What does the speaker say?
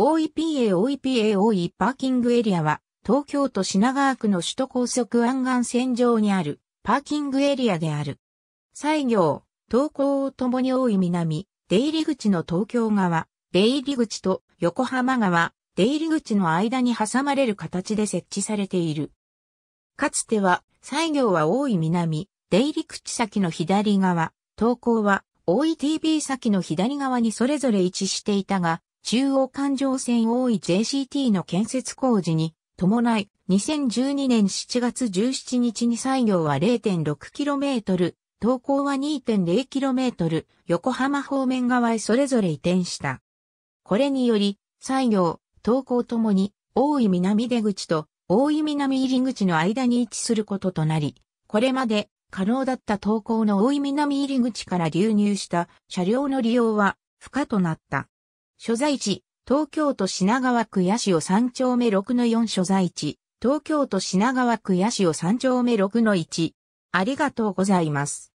OEPAOEPAOE パーキングエリアは、東京都品川区の首都高速湾岸線上にあるパーキングエリアである。西行、東高をともに多い南、出入り口の東京側、出入り口と横浜側、出入り口の間に挟まれる形で設置されている。かつては、西行は大井南、出入り口先の左側、東高は o e TV 先の左側にそれぞれ位置していたが、中央環状線大井 JCT の建設工事に伴い、2012年7月17日に採用は 0.6km、投稿は 2.0km、横浜方面側へそれぞれ移転した。これにより、採用、投稿ともに、大井南出口と大井南入口の間に位置することとなり、これまで可能だった投稿の大井南入口から流入した車両の利用は不可となった。所在地、東京都品川区八潮3丁目6の4所在地、東京都品川区八潮3丁目6の1。ありがとうございます。